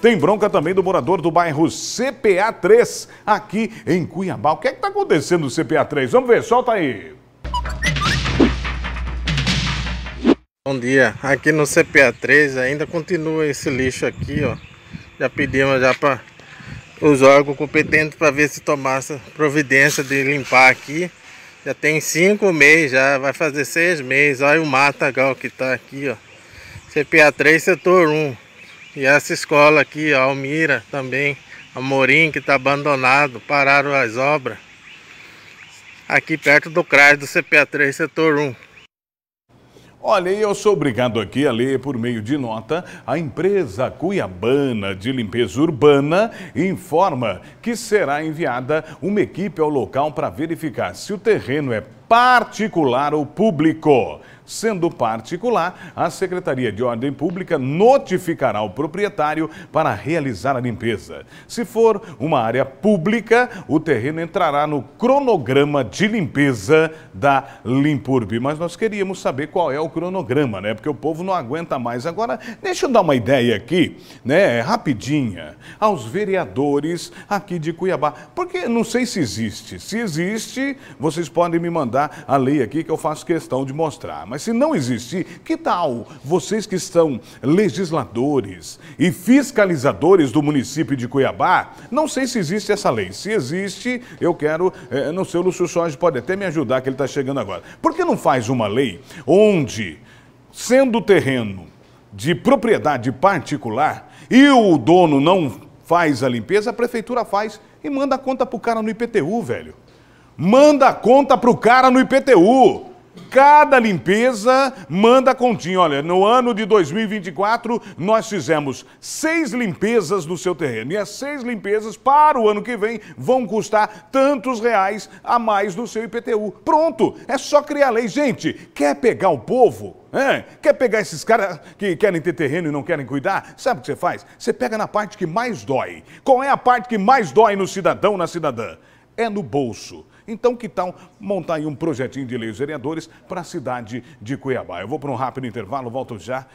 Tem bronca também do morador do bairro CPA 3, aqui em Cuiabá. O que é que está acontecendo no CPA 3? Vamos ver, solta aí. Bom dia, aqui no CPA 3 ainda continua esse lixo aqui, ó. Já pedimos já para os órgãos competentes para ver se tomasse providência de limpar aqui. Já tem cinco meses, já vai fazer seis meses. Olha o matagal que está aqui, ó. CPA 3, setor 1. E essa escola aqui, a Almira também, Amorim, que está abandonado, pararam as obras. Aqui perto do CRAS do CPA3, setor 1. Olha, eu sou obrigado aqui a ler por meio de nota. A empresa cuiabana de limpeza urbana informa que será enviada uma equipe ao local para verificar se o terreno é particular ou público. Sendo particular, a Secretaria de Ordem Pública notificará o proprietário para realizar a limpeza. Se for uma área pública, o terreno entrará no cronograma de limpeza da Limpurb. Mas nós queríamos saber qual é o cronograma, né? Porque o povo não aguenta mais. Agora, deixa eu dar uma ideia aqui, né? É rapidinha, aos vereadores aqui de Cuiabá. Porque não sei se existe. Se existe, vocês podem me mandar mostrar a lei aqui que eu faço questão de mostrar. Mas se não existir, que tal vocês que são legisladores e fiscalizadores do município de Cuiabá? Não sei se existe essa lei. Se existe, eu quero, é, não sei, o Lúcio Soares pode até me ajudar, que ele está chegando agora. Por que não faz uma lei onde, sendo o terreno de propriedade particular e o dono não faz a limpeza, a prefeitura faz e manda a conta pro cara no IPTU, velho manda a conta o cara no IPTU. Cada limpeza manda continha. Olha, no ano de 2024, nós fizemos seis limpezas no seu terreno. E as seis limpezas, para o ano que vem, vão custar tantos reais a mais do seu IPTU. Pronto, é só criar lei. Gente, quer pegar o povo? É, quer pegar esses caras que querem ter terreno e não querem cuidar? Sabe o que você faz? Você pega na parte que mais dói. Qual é a parte que mais dói no cidadão, na cidadã? É no bolso. Então, que tal montar aí um projetinho de lei os vereadores para a cidade de Cuiabá? Eu vou para um rápido intervalo, volto já